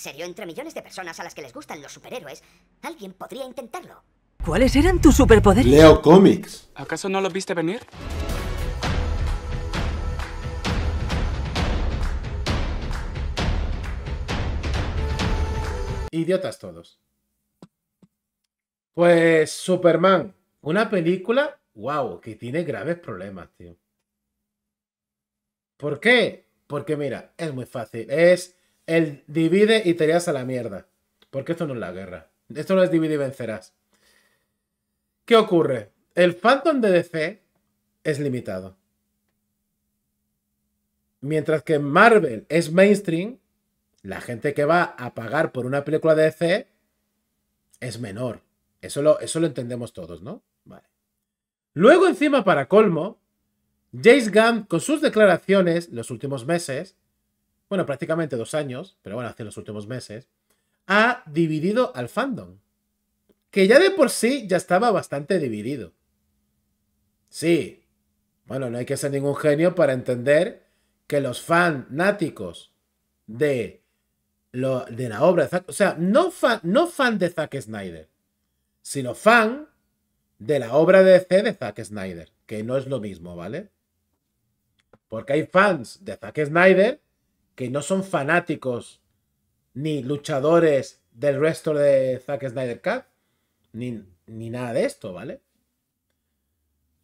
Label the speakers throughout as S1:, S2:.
S1: serio, entre millones de personas a las que les gustan los superhéroes, alguien podría intentarlo. ¿Cuáles eran tus superpoderes? Leo Comics. ¿Acaso no los viste venir? Idiotas todos. Pues Superman, una película, wow, que tiene graves problemas, tío. ¿Por qué? Porque mira, es muy fácil. Es el divide y te irás a la mierda. Porque esto no es la guerra. Esto no es divide y vencerás. ¿Qué ocurre? El Phantom de DC es limitado. Mientras que Marvel es mainstream, la gente que va a pagar por una película de DC es menor. Eso lo, eso lo entendemos todos, ¿no? Luego encima, para colmo, James Gunn, con sus declaraciones los últimos meses, bueno, prácticamente dos años, pero bueno, hace los últimos meses, ha dividido al fandom. Que ya de por sí ya estaba bastante dividido. Sí. Bueno, no hay que ser ningún genio para entender que los fanáticos de, lo, de la obra de Zack, o sea, no fan, no fan de Zack Snyder, sino fan de la obra de C de Zack Snyder, que no es lo mismo, ¿vale? Porque hay fans de Zack Snyder que no son fanáticos ni luchadores del resto de Zack Snyder Cut, ni, ni nada de esto, ¿vale?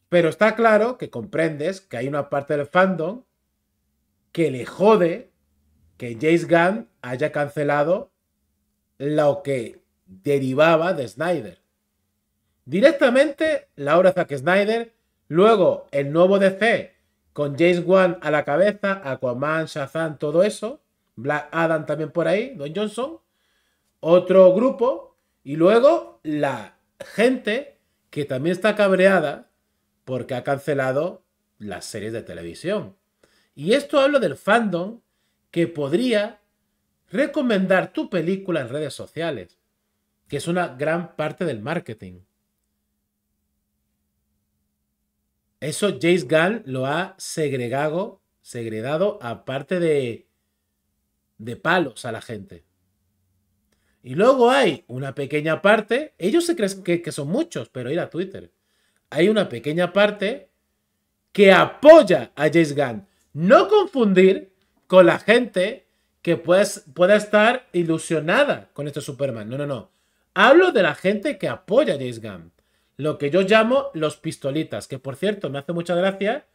S1: Pero está claro que comprendes que hay una parte del fandom que le jode que James Gunn haya cancelado lo que derivaba de Snyder. Directamente la obra Zack Snyder, luego el nuevo DC con James Wan a la cabeza, Aquaman, Shazam, todo eso, Black Adam también por ahí, Don Johnson, otro grupo, y luego la gente que también está cabreada porque ha cancelado las series de televisión. Y esto hablo del fandom que podría recomendar tu película en redes sociales, que es una gran parte del marketing. Eso Jace Gunn lo ha segregado, segregado aparte de, de palos a la gente. Y luego hay una pequeña parte, ellos se creen que, son muchos, pero ir a Twitter. Hay una pequeña parte que apoya a Jace Gunn. No confundir con la gente que pueda estar ilusionada con este Superman. No, no, no. Hablo de la gente que apoya a Jace Gunn lo que yo llamo los pistolitas, que por cierto me hace mucha gracia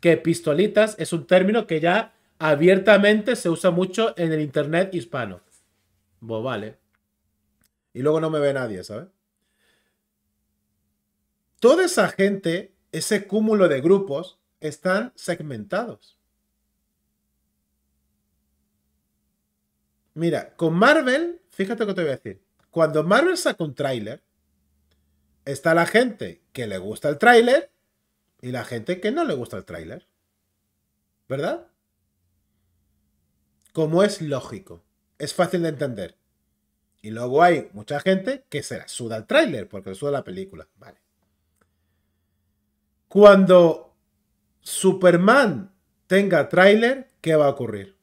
S1: que pistolitas es un término que ya abiertamente se usa mucho en el internet hispano. Bo, pues vale. Y luego no me ve nadie, ¿sabes? Toda esa gente, ese cúmulo de grupos, están segmentados. Mira, con Marvel, fíjate lo que te voy a decir. Cuando Marvel saca un tráiler, está la gente que le gusta el tráiler y la gente que no le gusta el tráiler. ¿Verdad? Como es lógico, es fácil de entender. Y luego hay mucha gente que se la suda el tráiler porque le suda la película. Cuando Superman tenga tráiler, ¿qué va a ocurrir?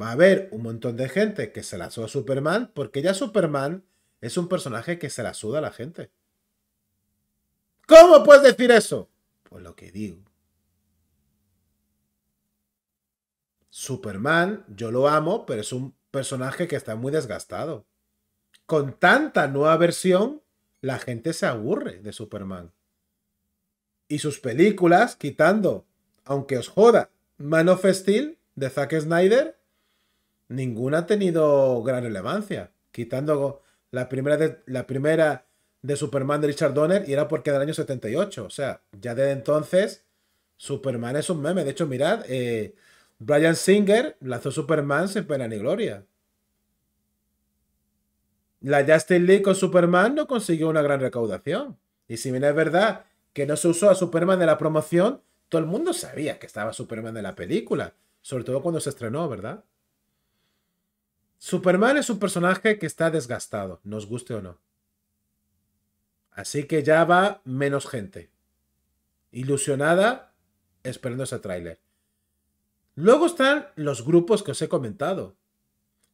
S1: va a haber un montón de gente que se la suda a Superman, porque ya Superman es un personaje que se la suda a la gente. ¿Cómo puedes decir eso? Pues lo que digo. Superman, yo lo amo, pero es un personaje que está muy desgastado. Con tanta nueva versión, la gente se aburre de Superman. Y sus películas, quitando, aunque os joda, Man of Steel de Zack Snyder, ninguna ha tenido gran relevancia. Quitando la primera de, la primera de Superman de Richard Donner y era porque era del año 78. O sea, ya desde entonces, Superman es un meme. De hecho, mirad, eh, Brian Singer lanzó Superman sin pena ni gloria. La Justin Lee con Superman no consiguió una gran recaudación. Y si bien es verdad que no se usó a Superman de la promoción, todo el mundo sabía que estaba Superman de la película. Sobre todo cuando se estrenó, ¿verdad? Superman es un personaje que está desgastado, nos guste o no. Así que ya va menos gente. Ilusionada, esperando ese tráiler. Luego están los grupos que os he comentado.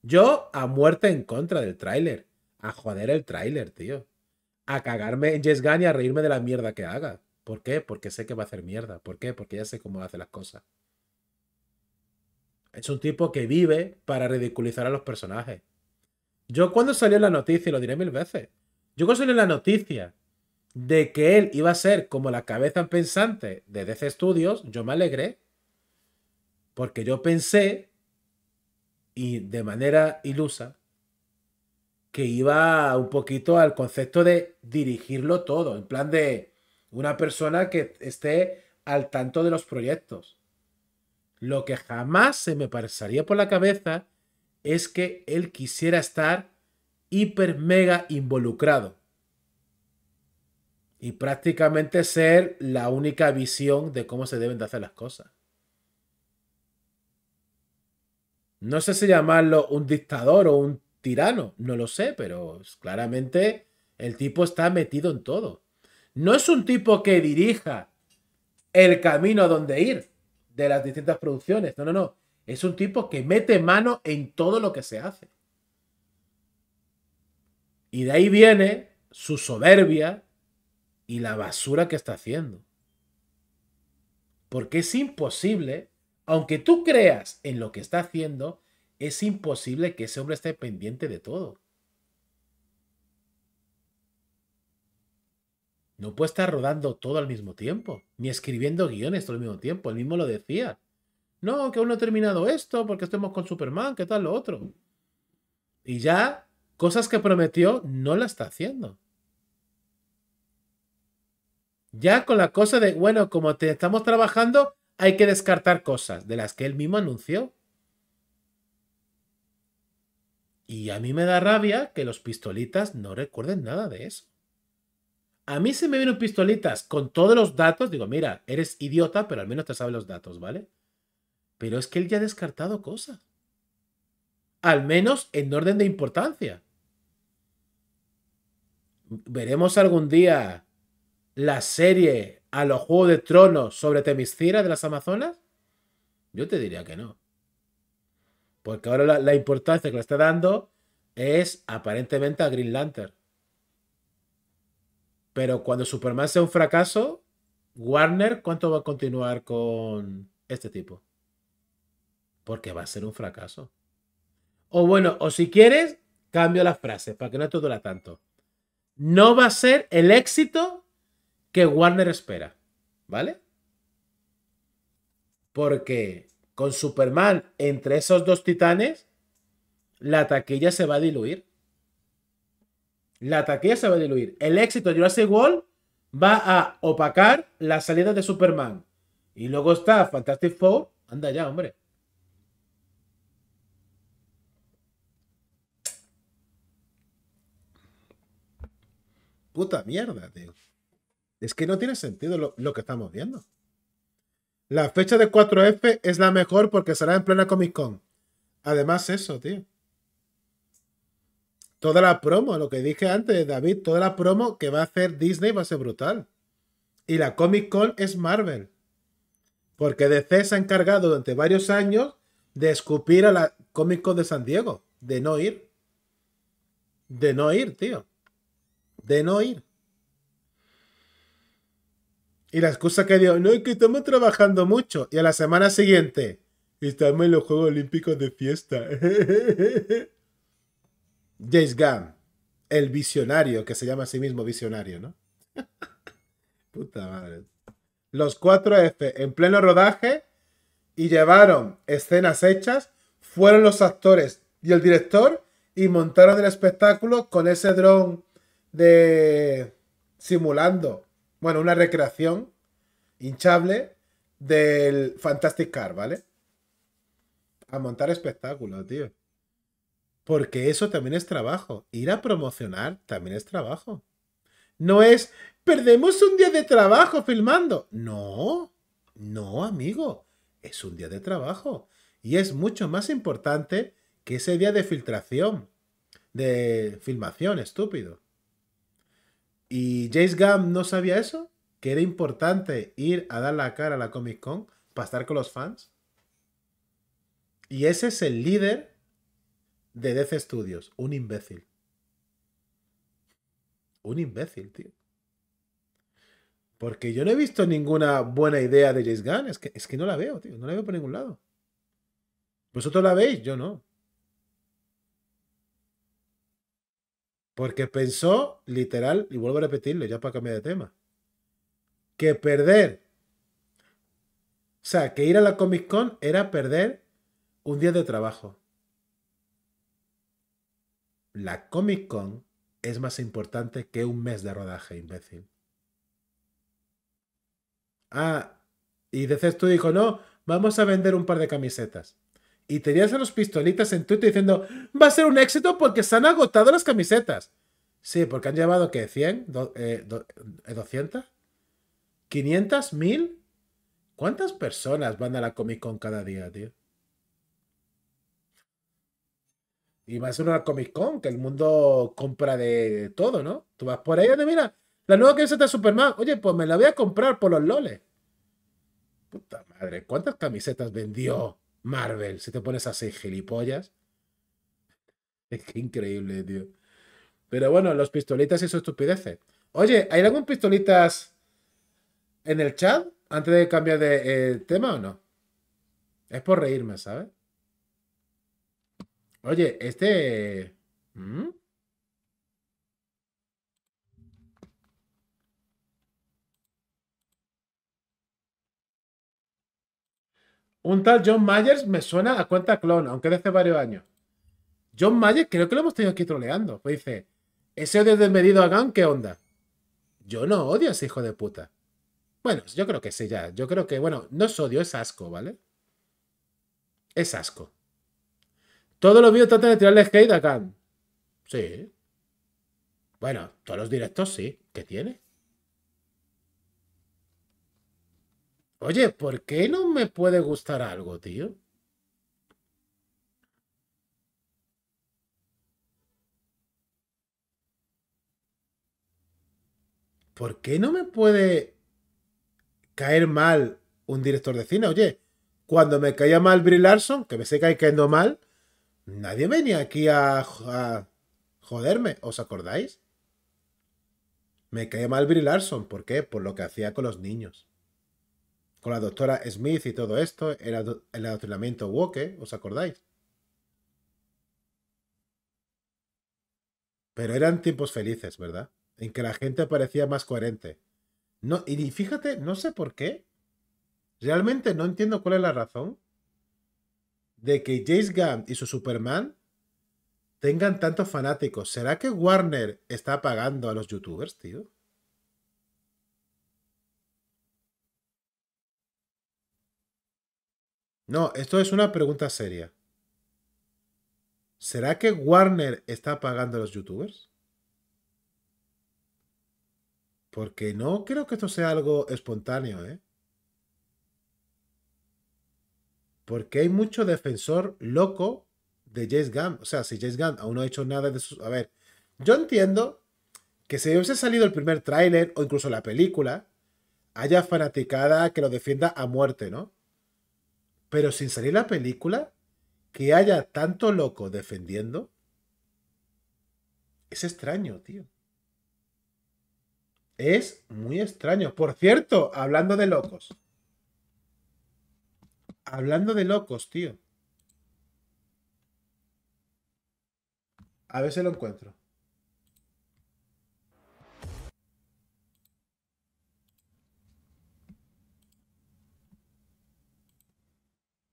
S1: Yo a muerte en contra del tráiler. A joder el tráiler, tío. A cagarme en Yes Gun y a reírme de la mierda que haga. ¿Por qué? Porque sé que va a hacer mierda. ¿Por qué? Porque ya sé cómo hace las cosas. Es un tipo que vive para ridiculizar a los personajes. Yo cuando salió la noticia, y lo diré mil veces, yo cuando salió la noticia de que él iba a ser como la cabeza pensante de DC Studios, yo me alegré. Porque yo pensé, y de manera ilusa, que iba un poquito al concepto de dirigirlo todo, en plan de una persona que esté al tanto de los proyectos. Lo que jamás se me pasaría por la cabeza es que él quisiera estar hiper mega involucrado y prácticamente ser la única visión de cómo se deben de hacer las cosas. No sé si llamarlo un dictador o un tirano, no lo sé, pero claramente el tipo está metido en todo. No es un tipo que dirija el camino a donde ir de las distintas producciones. No, no, no. Es un tipo que mete mano en todo lo que se hace. Y de ahí viene su soberbia y la basura que está haciendo. Porque es imposible, aunque tú creas en lo que está haciendo, es imposible que ese hombre esté pendiente de todo. no puede estar rodando todo al mismo tiempo, ni escribiendo guiones todo al mismo tiempo. Él mismo lo decía. No, que aún no he terminado esto porque estemos con Superman, ¿qué tal lo otro? Y ya, cosas que prometió, no la está haciendo. Ya con la cosa de, bueno, como te estamos trabajando, hay que descartar cosas de las que él mismo anunció. Y a mí me da rabia que los pistolitas no recuerden nada de eso. A mí se me vienen pistolitas con todos los datos. Digo, mira, eres idiota, pero al menos te sabes los datos, ¿vale? Pero es que él ya ha descartado cosas. Al menos en orden de importancia. Veremos algún día la serie a los Juegos de Tronos sobre Temiscira de las Amazonas. Yo te diría que no. Porque ahora la, la importancia que le está dando es aparentemente a Green Lantern. Pero cuando Superman sea un fracaso, Warner, ¿cuánto va a continuar con este tipo? Porque va a ser un fracaso. O bueno, o si quieres, cambio las frases para que no te dura tanto. No va a ser el éxito que Warner espera, ¿vale? Porque con Superman entre esos dos titanes, la taquilla se va a diluir. La taquilla se va a diluir. El éxito de Jurassic World va a opacar la salida de Superman. Y luego está Fantastic Four. Anda ya, hombre. Puta mierda, tío. Es que no tiene sentido lo, lo que estamos viendo. La fecha de 4F es la mejor porque será en plena Comic Con. Además, eso, tío toda la promo, lo que dije antes, David, toda la promo que va a hacer Disney va a ser brutal. Y la Comic Con es Marvel. Porque DC se ha encargado durante varios años de escupir a la Comic Con de San Diego, de no ir. De no ir, tío. De no ir. Y la excusa que dio, no, es que estamos trabajando mucho. Y a la semana siguiente, estamos en los Juegos Olímpicos de fiesta. James Gunn, el visionario, que se llama a sí mismo visionario, ¿no? Puta madre. Los cuatro f en pleno rodaje y llevaron escenas hechas, fueron los actores y el director y montaron el espectáculo con ese dron de simulando, bueno, una recreación hinchable del Fantastic Car, ¿vale? A montar espectáculo, tío. Porque eso también es trabajo. Ir a promocionar también es trabajo. No es, perdemos un día de trabajo filmando. No, no, amigo. Es un día de trabajo. Y es mucho más importante que ese día de filtración. De filmación, estúpido. ¿Y James Gunn no sabía eso? ¿Que era importante ir a dar la cara a la Comic Con para estar con los fans? Y ese es el líder de Death Studios, un imbécil. Un imbécil, tío. Porque yo no he visto ninguna buena idea de James Gunn. Es que, es que no la veo, tío. No la veo por ningún lado. ¿Vosotros la veis? Yo no. Porque pensó, literal, y vuelvo a repetirlo ya para cambiar de tema, que perder, o sea, que ir a la Comic Con era perder un día de trabajo. La Comic Con es más importante que un mes de rodaje, imbécil. Ah, y dices tú dijo, no, vamos a vender un par de camisetas. Y tenías a los pistolitas en Twitter diciendo, va a ser un éxito porque se han agotado las camisetas. Sí, porque han llevado, ¿qué? ¿100? ¿200? ¿500? ¿1000? ¿Cuántas personas van a la Comic Con cada día, tío? Y más una Comic Con, que el mundo compra de todo, ¿no? Tú vas por ahí y mira, la nueva camiseta de Superman. Oye, pues me la voy a comprar por los loles. Puta madre, ¿cuántas camisetas vendió Marvel? Si te pones a así, gilipollas. Es que increíble, tío. Pero bueno, los pistolitas y su estupidez. Oye, ¿hay algún pistolitas en el chat antes de cambiar de eh, tema o no? Es por reírme, ¿sabes? Oye, este... ¿Mm? Un tal John Myers me suena a cuenta clon, aunque desde varios años. John Myers, creo que lo hemos tenido aquí troleando. Pues dice, ese odio desmedido a Gunn, ¿qué onda? Yo no odio a ese hijo de puta. Bueno, yo creo que sí ya. Yo creo que, bueno, no es odio, es asco, ¿vale? Es asco. Todos los vídeos tratan de tirarle hate a Sí. Bueno, todos los directos sí. ¿Qué tiene? Oye, ¿por qué no me puede gustar algo, tío? ¿Por qué no me puede caer mal un director de cine? Oye, cuando me caía mal Brie Larson, que me sé que cayendo mal, Nadie venía aquí a, joderme, ¿os acordáis? Me cae mal Brie Larson, ¿por qué? Por lo que hacía con los niños. Con la doctora Smith y todo esto, el, el adoctrinamiento Woke, ¿os acordáis? Pero eran tiempos felices, ¿verdad? En que la gente parecía más coherente. No, y fíjate, no sé por qué. Realmente no entiendo cuál es la razón de que James Gunn y su Superman tengan tantos fanáticos. ¿Será que Warner está pagando a los youtubers, tío? No, esto es una pregunta seria. ¿Será que Warner está pagando a los youtubers? Porque no creo que esto sea algo espontáneo, ¿eh? Porque hay mucho defensor loco de Jace Gunn. O sea, si Jace Gunn aún no ha hecho nada de sus... A ver, yo entiendo que si hubiese salido el primer tráiler o incluso la película, haya fanaticada que lo defienda a muerte, ¿no? Pero sin salir la película, que haya tanto loco defendiendo, es extraño, tío. Es muy extraño. Por cierto, hablando de locos. Hablando de locos, tío. A ver si lo encuentro.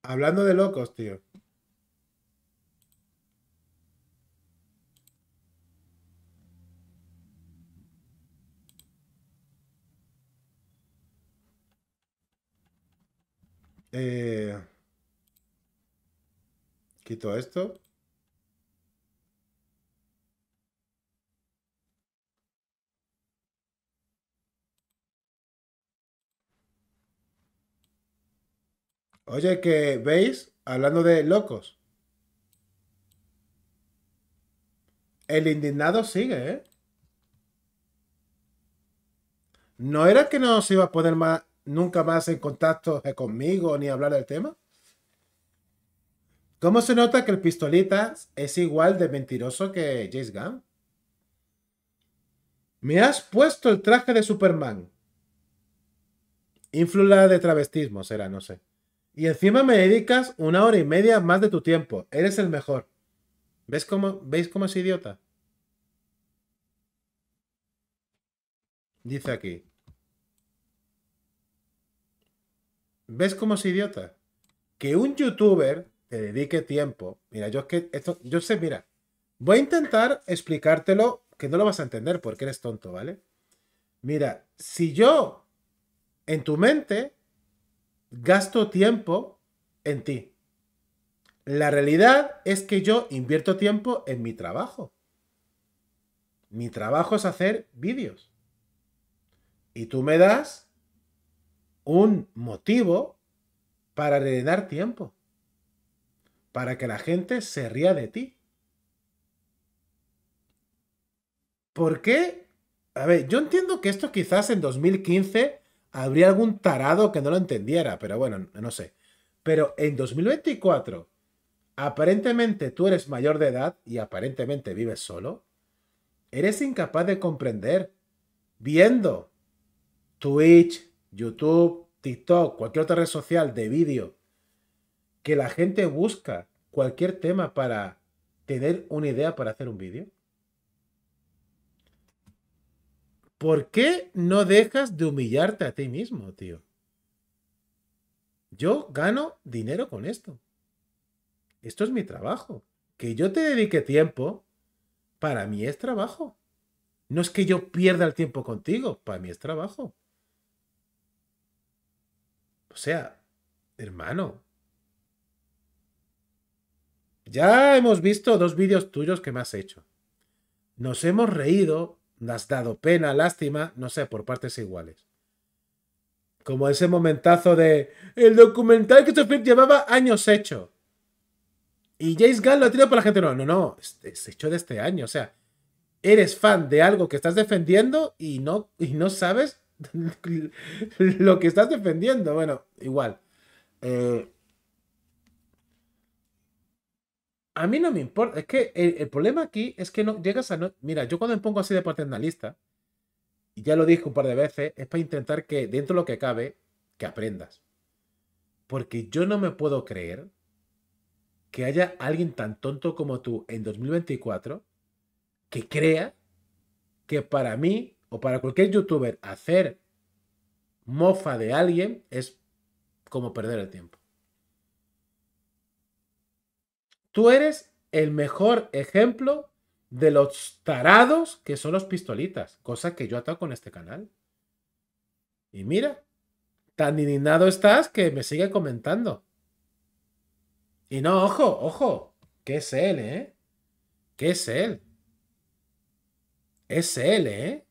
S1: Hablando de locos, tío. Eh, quito esto. Oye, que veis, hablando de locos. El indignado sigue, ¿eh? No era que no se iba a poner más nunca más en contacto conmigo ni hablar del tema? ¿Cómo se nota que el pistolita es igual de mentiroso que James Gunn? Me has puesto el traje de Superman. Influla de travestismo será, no sé. Y encima me dedicas una hora y media más de tu tiempo. Eres el mejor. ¿Ves cómo, ¿Veis cómo es idiota? Dice aquí. ¿Ves cómo es idiota? Que un youtuber te dedique tiempo. Mira, yo es que esto, yo sé, mira, voy a intentar explicártelo que no lo vas a entender porque eres tonto, ¿vale? Mira, si yo en tu mente gasto tiempo en ti. La realidad es que yo invierto tiempo en mi trabajo. Mi trabajo es hacer vídeos. Y tú me das un motivo para heredar tiempo, para que la gente se ría de ti. ¿Por qué? A ver, yo entiendo que esto quizás en 2015 habría algún tarado que no lo entendiera, pero bueno, no sé. Pero en 2024, aparentemente tú eres mayor de edad y aparentemente vives solo, eres incapaz de comprender viendo Twitch, YouTube, TikTok, cualquier otra red social de vídeo, que la gente busca cualquier tema para tener una idea para hacer un vídeo? ¿Por qué no dejas de humillarte a ti mismo, tío? Yo gano dinero con esto. Esto es mi trabajo. Que yo te dedique tiempo, para mí es trabajo. No es que yo pierda el tiempo contigo, para mí es trabajo. O sea, hermano. Ya hemos visto dos vídeos tuyos que me has hecho. Nos hemos reído, nos has dado pena, lástima, no sé, por partes iguales. Como ese momentazo de el documental que Sofía llevaba años hecho. Y James Gunn lo ha tirado por la gente. No, no, no, es hecho de este año. O sea, eres fan de algo que estás defendiendo y no, y no sabes lo que estás defendiendo. Bueno, igual. Eh, a mí no me importa. Es que el, problema aquí es que no llegas a. No, mira, yo cuando me pongo así de paternalista, y ya lo dije un par de veces, es para intentar que dentro de lo que cabe, que aprendas. Porque yo no me puedo creer que haya alguien tan tonto como tú en 2024 que crea que para mí o para cualquier youtuber hacer mofa de alguien es como perder el tiempo. Tú eres el mejor ejemplo de los tarados que son los pistolitas, cosa que yo ataco en este canal. Y mira, tan indignado estás que me sigue comentando. Y no, ojo, ojo, que es él, ¿eh? Que es él. Es él, ¿eh?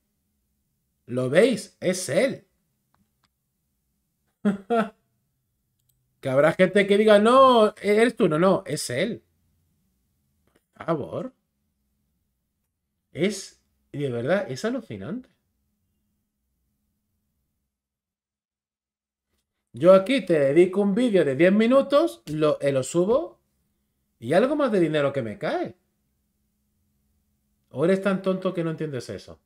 S1: ¿Lo veis? Es él. que habrá gente que diga, no, eres tú. No, no, es él. Por favor. Es, de verdad, es alucinante. Yo aquí te dedico un vídeo de 10 minutos, lo, eh, lo subo y algo más de dinero que me cae. ¿O eres tan tonto que no entiendes eso?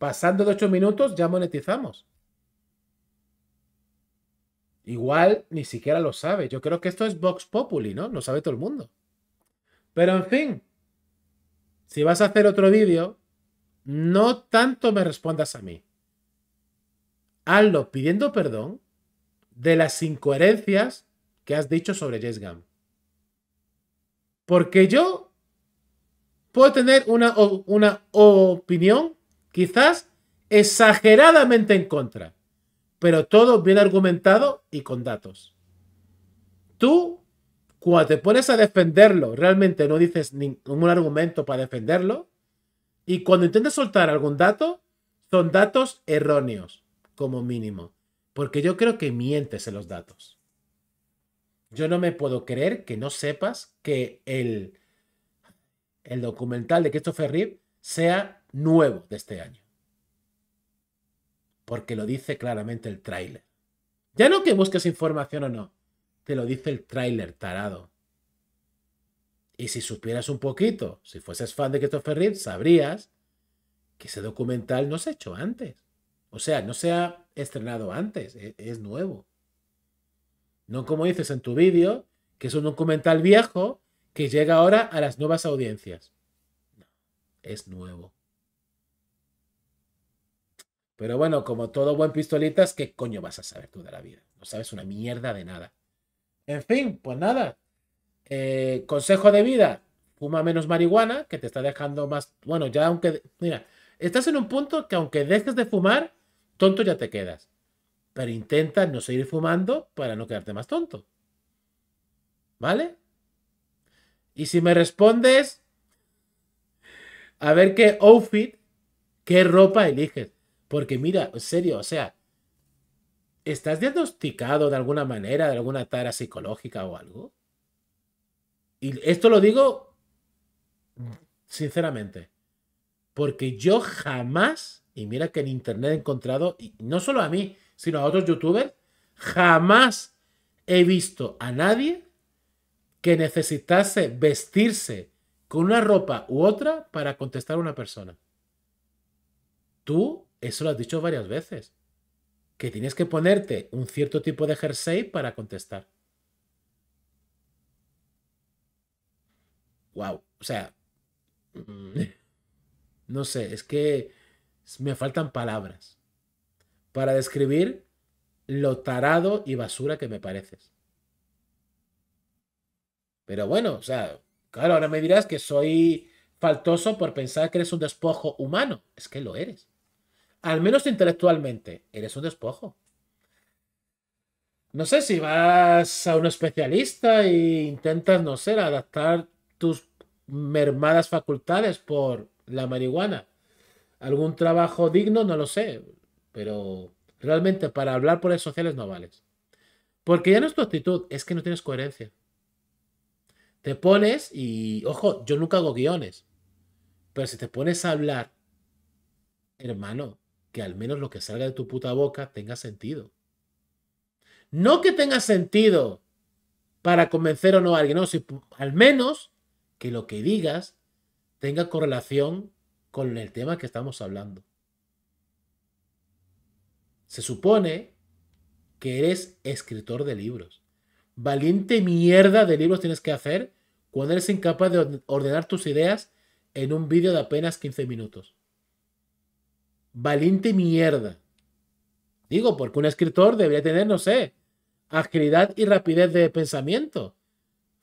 S1: Pasando de ocho minutos ya monetizamos. Igual ni siquiera lo sabe. Yo creo que esto es Vox Populi, ¿no? Lo sabe todo el mundo. Pero en fin, si vas a hacer otro vídeo, no tanto me respondas a mí. Hazlo pidiendo perdón de las incoherencias que has dicho sobre Jess Gam. Porque yo puedo tener una, una opinión quizás exageradamente en contra, pero todo bien argumentado y con datos. Tú, cuando te pones a defenderlo, realmente no dices ningún argumento para defenderlo, y cuando intentas soltar algún dato, son datos erróneos, como mínimo, porque yo creo que mientes en los datos. Yo no me puedo creer que no sepas que el, el documental de Christopher Reeve sea nuevo de este año. Porque lo dice claramente el tráiler. Ya no que busques información o no, te lo dice el tráiler tarado. Y si supieras un poquito, si fueses fan de Christopher Reeve, sabrías que ese documental no se ha hecho antes. O sea, no se ha estrenado antes, e-, es, nuevo. No como dices en tu vídeo, que es un documental viejo que llega ahora a las nuevas audiencias. es nuevo. Pero bueno, como todo buen pistolitas, ¿qué coño vas a saber tú de la vida? No sabes una mierda de nada. En fin, pues nada. Eh, consejo de vida, fuma menos marihuana, que te está dejando más... Bueno, ya aunque... Mira, estás en un punto que aunque dejes de fumar, tonto ya te quedas. Pero intenta no seguir fumando para no quedarte más tonto. ¿Vale? Y si me respondes, a ver qué outfit, qué ropa eliges. Porque mira, en serio, o sea, ¿estás diagnosticado de alguna manera, de alguna tara psicológica o algo? Y esto lo digo sinceramente, porque yo jamás, y mira que en internet he encontrado, y no solo a mí, sino a otros youtubers, jamás he visto a nadie que necesitase vestirse con una ropa u otra para contestar a una persona tú eso lo has dicho varias veces. Que tienes que ponerte un cierto tipo de jersey para contestar. Wow. O sea. No sé, es que me faltan palabras para describir lo tarado y basura que me pareces. Pero bueno, o sea, claro, ahora me dirás que soy faltoso por pensar que eres un despojo humano. Es que lo eres al menos intelectualmente, eres un despojo. No sé si vas a un especialista e intentas, no sé, adaptar tus mermadas facultades por la marihuana. Algún trabajo digno, no lo sé, pero realmente para hablar por redes sociales no vales. Porque ya no es tu actitud, es que no tienes coherencia. Te pones y, ojo, yo nunca hago guiones, pero si te pones a hablar, hermano, que al menos lo que salga de tu puta boca tenga sentido. No que tenga sentido para convencer o no a alguien, no, al menos que lo que digas tenga correlación con el tema que estamos hablando. Se supone que eres escritor de libros. Valiente mierda de libros tienes que hacer cuando eres incapaz de ordenar tus ideas en un vídeo de apenas 15 minutos. Valiente mierda. Digo, porque un escritor debería tener, no sé, agilidad y rapidez de pensamiento,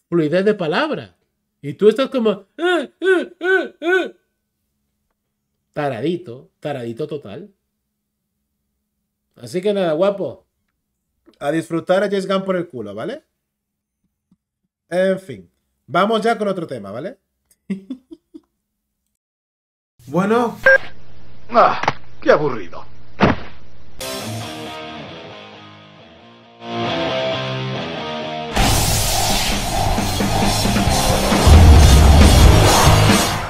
S1: fluidez de palabra. Y tú estás como... Ah, ah, ah, taradito, taradito total. Así que nada, guapo. A disfrutar a Jess Gunn por el culo, ¿vale? En fin, vamos ya con otro tema, ¿vale? bueno. Qué aburrido.